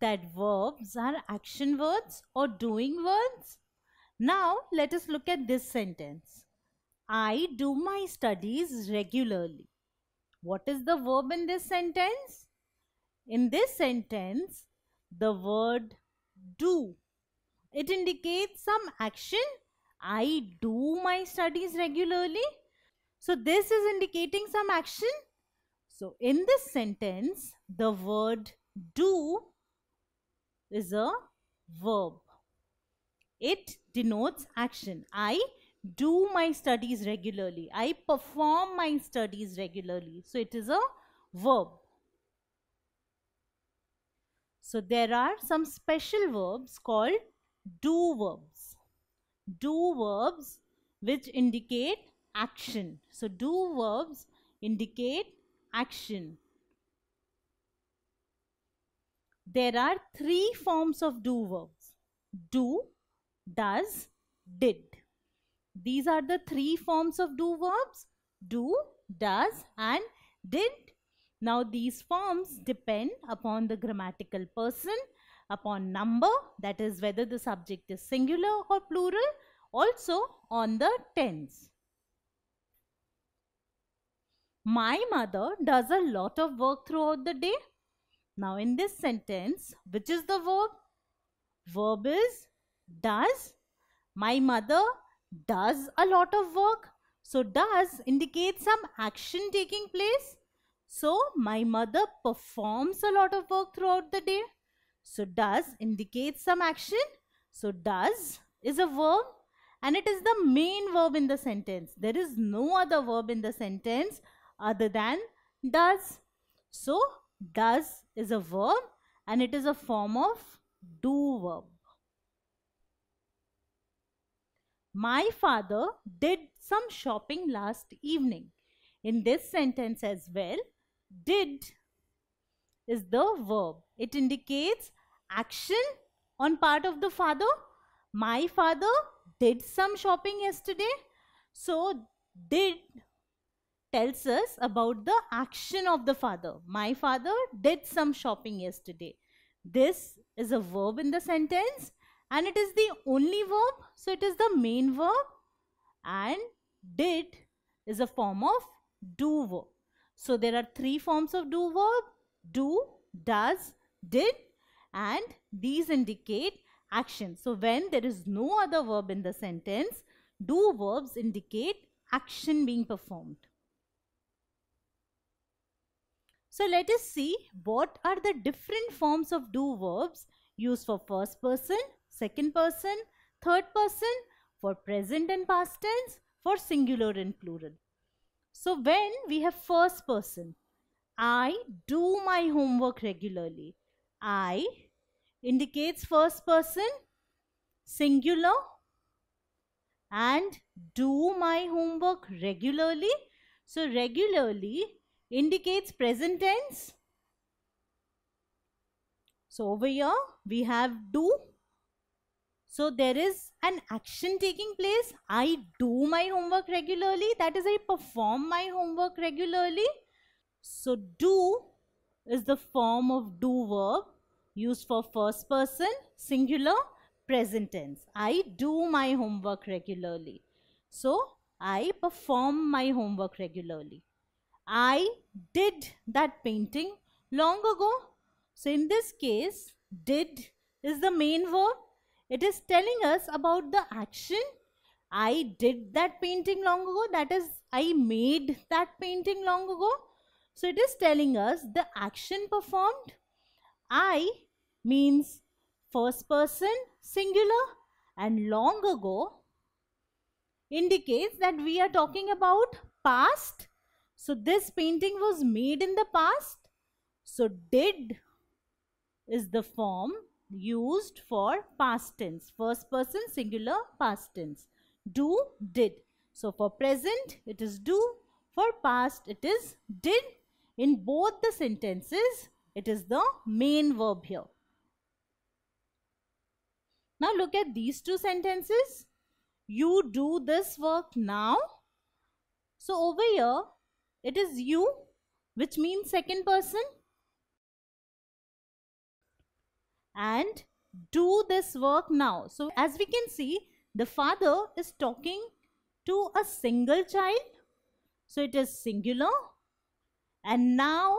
that verbs are action words or doing words? Now let us look at this sentence. I do my studies regularly. What is the verb in this sentence? In this sentence, the word do. It indicates some action. I do my studies regularly. So this is indicating some action. So in this sentence, the word do is a verb. It denotes action. I do my studies regularly. I perform my studies regularly. So it is a verb. So there are some special verbs called do verbs. Do verbs which indicate action. So do verbs indicate action. there are three forms of do verbs do, does, did. These are the three forms of do verbs do, does, and did. Now, these forms depend upon the grammatical person, upon number, that is, whether the subject is singular or plural, also on the tense. My mother does a lot of work throughout the day now in this sentence, which is the verb? Verb is does. My mother does a lot of work. So does indicates some action taking place. So my mother performs a lot of work throughout the day. So does indicates some action. So does is a verb and it is the main verb in the sentence. There is no other verb in the sentence other than does. So does is a verb and it is a form of do verb. My father did some shopping last evening. In this sentence as well, did is the verb. It indicates action on part of the father. My father did some shopping yesterday. So, did tells us about the action of the father. My father did some shopping yesterday. This is a verb in the sentence and it is the only verb. So it is the main verb and did is a form of do verb. So there are three forms of do verb. Do, does, did and these indicate action. So when there is no other verb in the sentence, do verbs indicate action being performed. So let us see what are the different forms of do verbs used for first person, second person, third person, for present and past tense, for singular and plural. So when we have first person, I do my homework regularly. I indicates first person, singular and do my homework regularly. So regularly indicates present tense. So over here we have do. So there is an action taking place. I do my homework regularly. That is I perform my homework regularly. So do is the form of do verb used for first person singular present tense. I do my homework regularly. So I perform my homework regularly. I did that painting long ago. So in this case, did is the main verb. It is telling us about the action. I did that painting long ago. That is, I made that painting long ago. So it is telling us the action performed. I means first person singular and long ago indicates that we are talking about past so this painting was made in the past. So did is the form used for past tense. First person singular past tense. Do, did. So for present it is do. For past it is did. In both the sentences it is the main verb here. Now look at these two sentences. You do this work now. So over here it is you, which means second person. And do this work now. So as we can see, the father is talking to a single child. So it is singular. And now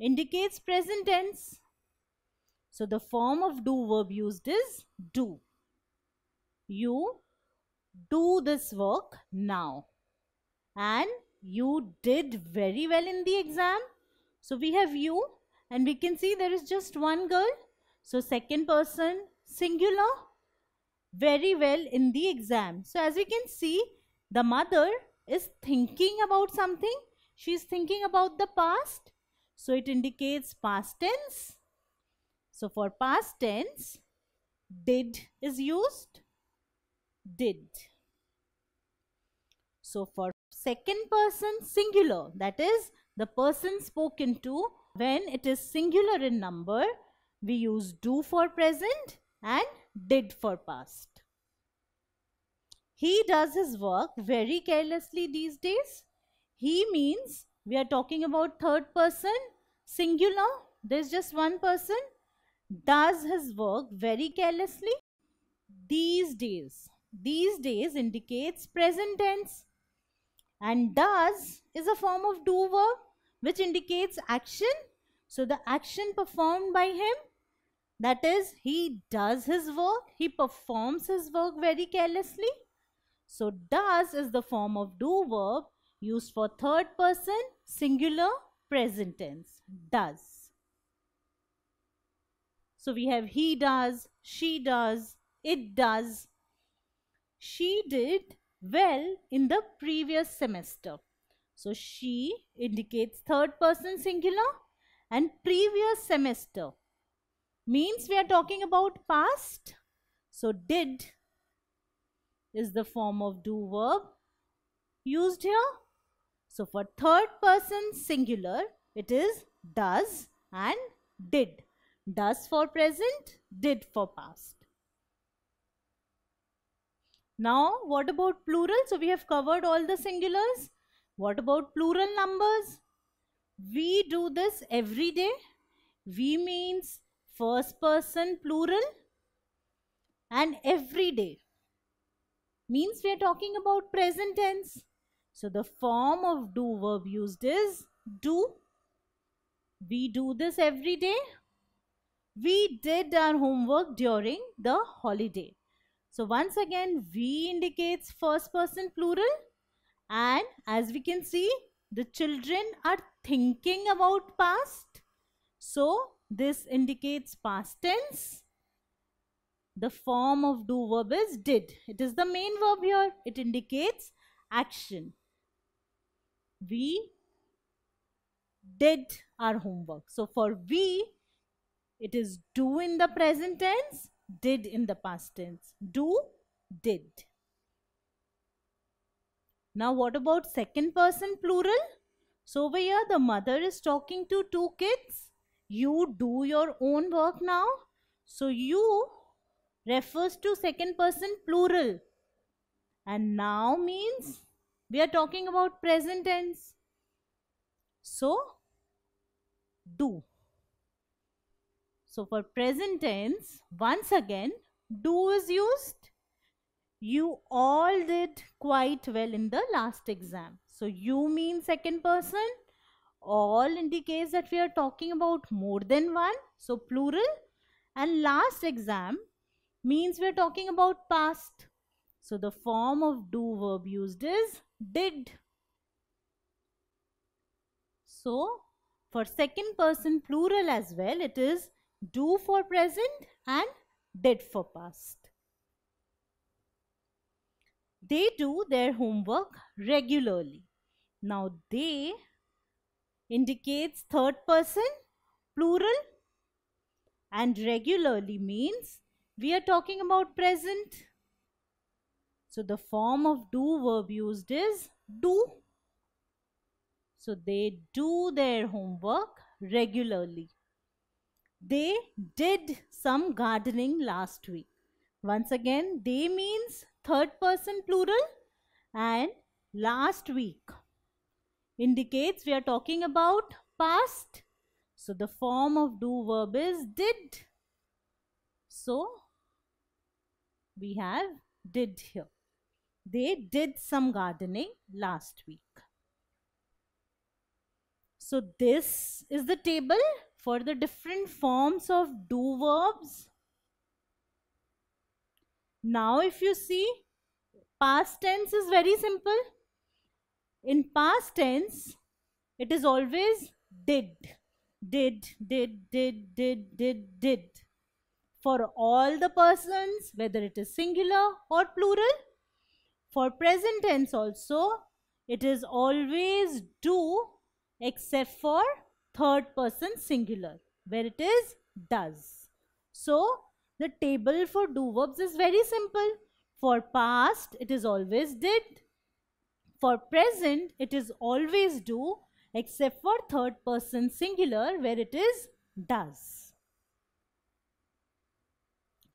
indicates present tense. So the form of do verb used is do. You do this work now. And you did very well in the exam. So we have you and we can see there is just one girl. So second person singular very well in the exam. So as we can see the mother is thinking about something. She is thinking about the past. So it indicates past tense. So for past tense did is used did. So for second person singular that is the person spoken to when it is singular in number we use do for present and did for past. He does his work very carelessly these days. He means we are talking about third person singular there's just one person does his work very carelessly these days these days indicates present tense and does is a form of do verb which indicates action. So the action performed by him, that is he does his work, he performs his work very carelessly. So does is the form of do verb used for third person singular present tense, does. So we have he does, she does, it does. She did, well in the previous semester. So she indicates third person singular and previous semester means we are talking about past. So did is the form of do verb used here. So for third person singular it is does and did. Does for present, did for past. Now, what about plural? So, we have covered all the singulars. What about plural numbers? We do this every day. We means first person plural and every day means we are talking about present tense. So, the form of do verb used is do. We do this every day. We did our homework during the holiday. So once again, we indicates first person plural. And as we can see, the children are thinking about past. So this indicates past tense. The form of do verb is did. It is the main verb here. It indicates action. We did our homework. So for we, it is do in the present tense did in the past tense. Do, did. Now what about second person plural? So over here the mother is talking to two kids. You do your own work now. So you refers to second person plural. And now means we are talking about present tense. So do. So for present tense, once again, do is used. You all did quite well in the last exam. So you mean second person. All indicates that we are talking about more than one. So plural. And last exam means we are talking about past. So the form of do verb used is did. So for second person plural as well, it is do for present and did for past. They do their homework regularly. Now they indicates third person plural and regularly means we are talking about present. So the form of do verb used is do. So they do their homework regularly they did some gardening last week. Once again, they means third person plural and last week indicates we are talking about past. So the form of do verb is did. So we have did here. They did some gardening last week. So this is the table for the different forms of do verbs. Now if you see, past tense is very simple. In past tense, it is always did, did, did, did, did, did, did. For all the persons, whether it is singular or plural. For present tense also, it is always do except for third person singular where it is does. So the table for do verbs is very simple. For past it is always did. For present it is always do except for third person singular where it is does.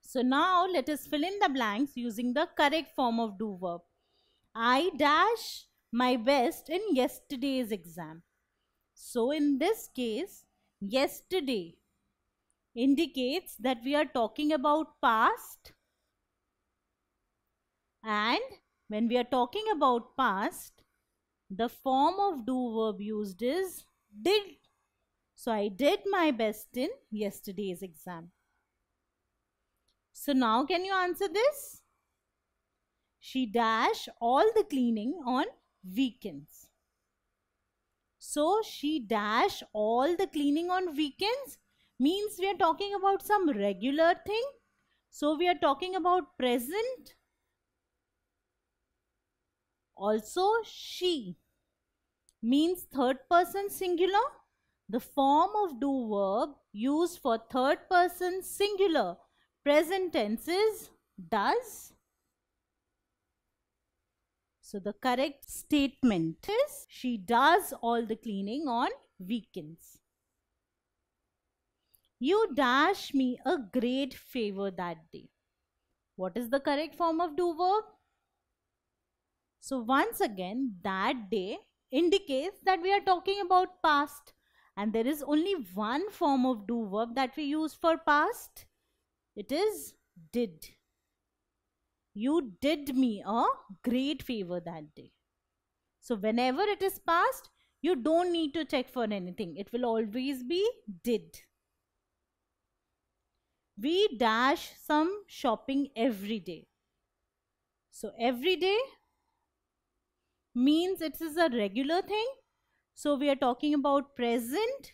So now let us fill in the blanks using the correct form of do verb. I dash my best in yesterday's exam. So in this case, yesterday indicates that we are talking about past and when we are talking about past, the form of do verb used is did. So I did my best in yesterday's exam. So now can you answer this? She dash all the cleaning on weekends. So she dash all the cleaning on weekends means we are talking about some regular thing. So we are talking about present. Also she means third person singular. The form of do verb used for third person singular present tense is does so the correct statement is she does all the cleaning on weekends. You dash me a great favor that day. What is the correct form of do verb? So once again that day indicates that we are talking about past and there is only one form of do verb that we use for past. It is did you did me a great favor that day. So whenever it is past, you don't need to check for anything. It will always be did. We dash some shopping every day. So every day means it is a regular thing. So we are talking about present.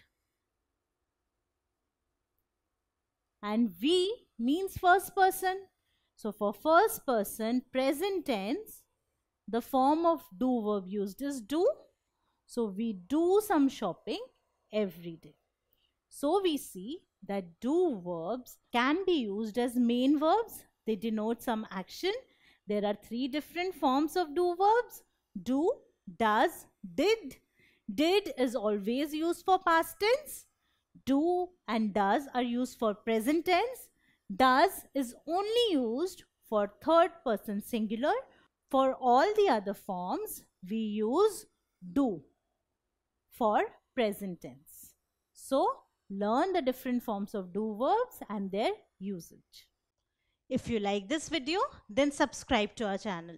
And we means first person so for first person present tense the form of do verb used is do. So we do some shopping every day. So we see that do verbs can be used as main verbs. They denote some action. There are three different forms of do verbs. Do, does, did. Did is always used for past tense. Do and does are used for present tense. Thus is only used for third person singular. For all the other forms, we use do for present tense. So, learn the different forms of do verbs and their usage. If you like this video, then subscribe to our channel.